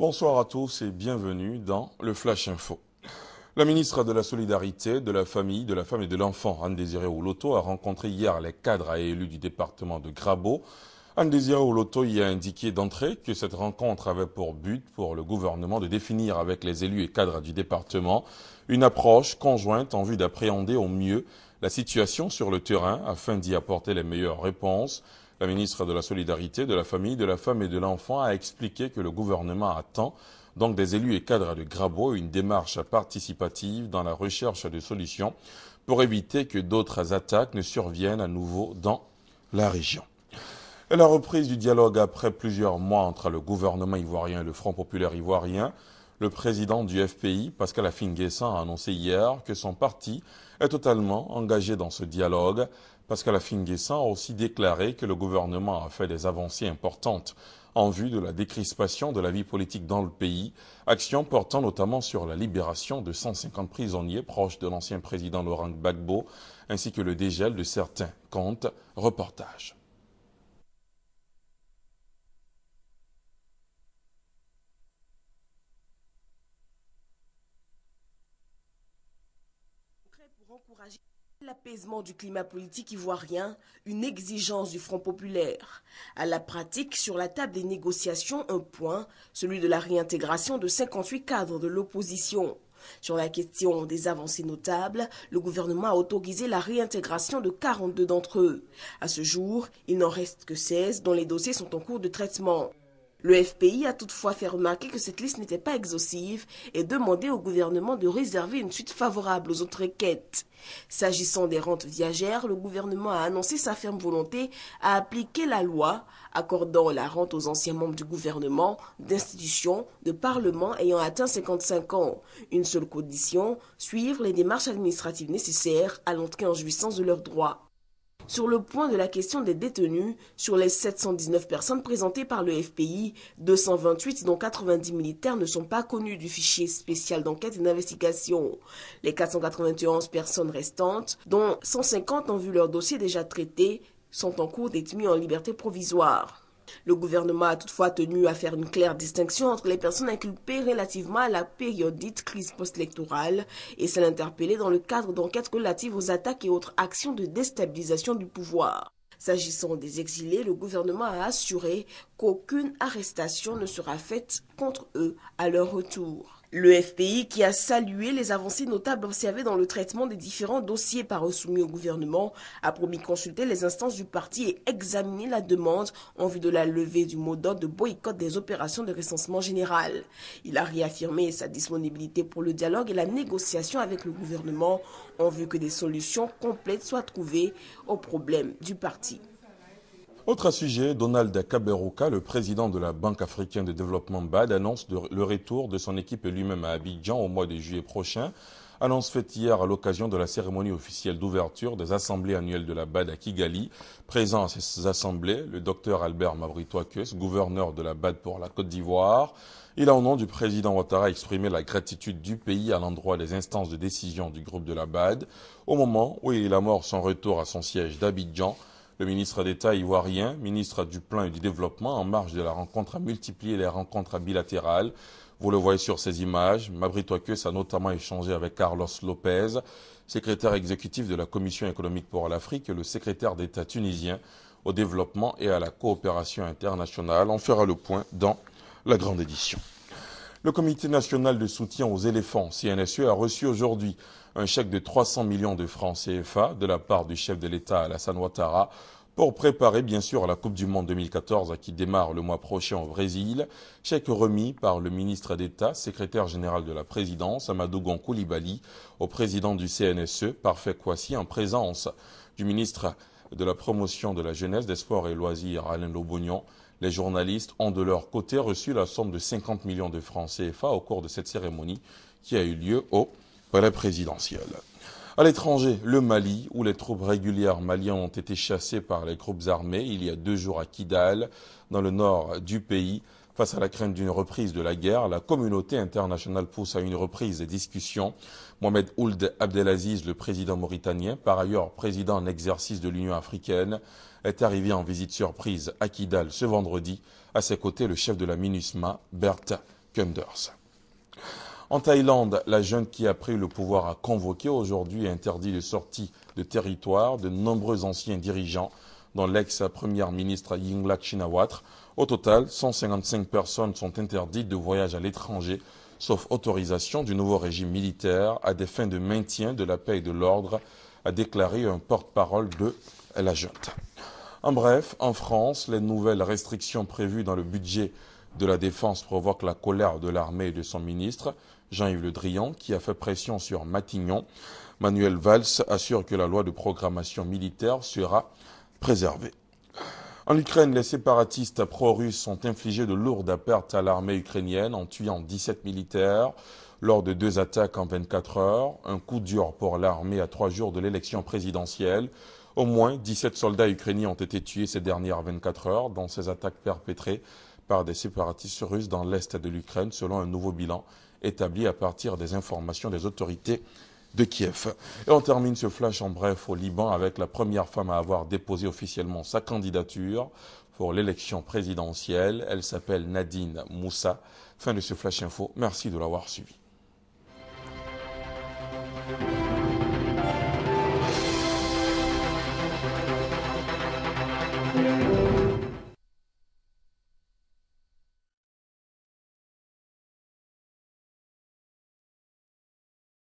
Bonsoir à tous et bienvenue dans le Flash Info. La ministre de la Solidarité, de la Famille, de la Femme et de l'Enfant, Anne-Désirée Ouloto, a rencontré hier les cadres et élus du département de Grabeau. Anne-Désirée Ouloto y a indiqué d'entrée que cette rencontre avait pour but pour le gouvernement de définir avec les élus et cadres du département une approche conjointe en vue d'appréhender au mieux la situation sur le terrain afin d'y apporter les meilleures réponses la ministre de la Solidarité, de la Famille, de la Femme et de l'Enfant a expliqué que le gouvernement attend donc des élus et cadres de Grabo une démarche participative dans la recherche de solutions pour éviter que d'autres attaques ne surviennent à nouveau dans la région. la reprise du dialogue après plusieurs mois entre le gouvernement ivoirien et le Front populaire ivoirien le président du FPI, Pascal Afinguessan, a annoncé hier que son parti est totalement engagé dans ce dialogue. Pascal Afinguessan a aussi déclaré que le gouvernement a fait des avancées importantes en vue de la décrispation de la vie politique dans le pays, action portant notamment sur la libération de 150 prisonniers proches de l'ancien président Laurent Gbagbo, ainsi que le dégel de certains comptes. Reportage. l'apaisement du climat politique ivoirien, une exigence du Front populaire. À la pratique, sur la table des négociations, un point, celui de la réintégration de 58 cadres de l'opposition. Sur la question des avancées notables, le gouvernement a autorisé la réintégration de 42 d'entre eux. À ce jour, il n'en reste que 16 dont les dossiers sont en cours de traitement. Le FPI a toutefois fait remarquer que cette liste n'était pas exhaustive et demandé au gouvernement de réserver une suite favorable aux autres requêtes. S'agissant des rentes viagères, le gouvernement a annoncé sa ferme volonté à appliquer la loi accordant la rente aux anciens membres du gouvernement, d'institutions, de parlements ayant atteint 55 ans. Une seule condition, suivre les démarches administratives nécessaires à l'entrée en jouissance de leurs droits sur le point de la question des détenus, sur les 719 personnes présentées par le FPI, 228 dont 90 militaires ne sont pas connus du fichier spécial d'enquête et d'investigation. Les 491 personnes restantes, dont 150 ont vu leur dossier déjà traité, sont en cours d'être mis en liberté provisoire. Le gouvernement a toutefois tenu à faire une claire distinction entre les personnes inculpées relativement à la période crise post-électorale et celles interpellées dans le cadre d'enquêtes relatives aux attaques et autres actions de déstabilisation du pouvoir. S'agissant des exilés, le gouvernement a assuré qu'aucune arrestation ne sera faite contre eux à leur retour. Le FPI qui a salué les avancées notables observées dans le traitement des différents dossiers par soumis au gouvernement a promis consulter les instances du parti et examiner la demande en vue de la levée du mot d'ordre de boycott des opérations de recensement général. Il a réaffirmé sa disponibilité pour le dialogue et la négociation avec le gouvernement en vue que des solutions complètes soient trouvées aux problèmes du parti. Autre sujet, Donald Kaberuka, le président de la Banque africaine de développement BAD, annonce le retour de son équipe et lui-même à Abidjan au mois de juillet prochain. Annonce faite hier à l'occasion de la cérémonie officielle d'ouverture des assemblées annuelles de la BAD à Kigali. Présent à ces assemblées, le docteur Albert Mabritouakus, gouverneur de la BAD pour la Côte d'Ivoire. Il a, au nom du président Ouattara, exprimé la gratitude du pays à l'endroit des instances de décision du groupe de la BAD au moment où il mort son retour à son siège d'Abidjan le ministre d'État ivoirien, ministre du Plan et du Développement, en marge de la rencontre, a multiplié les rencontres bilatérales. Vous le voyez sur ces images, Mabri Toikus a notamment échangé avec Carlos Lopez, secrétaire exécutif de la Commission économique pour l'Afrique et le secrétaire d'État tunisien au développement et à la coopération internationale. On fera le point dans la grande édition. Le Comité national de soutien aux éléphants, CNSE, a reçu aujourd'hui un chèque de 300 millions de francs CFA de la part du chef de l'État Alassane Ouattara pour préparer bien sûr la Coupe du Monde 2014 qui démarre le mois prochain au Brésil. Chèque remis par le ministre d'État, secrétaire général de la présidence, Amadougon Koulibaly, au président du CNSE, Parfait Kouassi, en présence du ministre de la Promotion de la Jeunesse, des Sports et Loisirs, Alain Lobognon, les journalistes ont de leur côté reçu la somme de 50 millions de francs CFA au cours de cette cérémonie qui a eu lieu au palais présidentiel. À l'étranger, le Mali, où les troupes régulières maliennes ont été chassées par les groupes armés il y a deux jours à Kidal, dans le nord du pays, Face à la crainte d'une reprise de la guerre, la communauté internationale pousse à une reprise des discussions. Mohamed Ould Abdelaziz, le président mauritanien, par ailleurs président en exercice de l'Union africaine, est arrivé en visite surprise à Kidal ce vendredi. À ses côtés, le chef de la MINUSMA, Bert Kunders. En Thaïlande, la jeune qui a pris le pouvoir a convoqué aujourd'hui et interdit les sorties de territoire de nombreux anciens dirigeants dont l'ex-première ministre Yingla Chinawatra. Au total, 155 personnes sont interdites de voyage à l'étranger, sauf autorisation du nouveau régime militaire à des fins de maintien de la paix et de l'ordre, a déclaré un porte-parole de la junte. En bref, en France, les nouvelles restrictions prévues dans le budget de la défense provoquent la colère de l'armée et de son ministre, Jean-Yves Le Drian, qui a fait pression sur Matignon. Manuel Valls assure que la loi de programmation militaire sera en Ukraine, les séparatistes pro-russes ont infligé de lourdes pertes à l'armée ukrainienne en tuant 17 militaires lors de deux attaques en 24 heures, un coup dur pour l'armée à trois jours de l'élection présidentielle. Au moins 17 soldats ukrainiens ont été tués ces dernières 24 heures dans ces attaques perpétrées par des séparatistes russes dans l'est de l'Ukraine, selon un nouveau bilan établi à partir des informations des autorités de Kiev. Et on termine ce flash en bref au Liban avec la première femme à avoir déposé officiellement sa candidature pour l'élection présidentielle. Elle s'appelle Nadine Moussa. Fin de ce flash info. Merci de l'avoir suivi.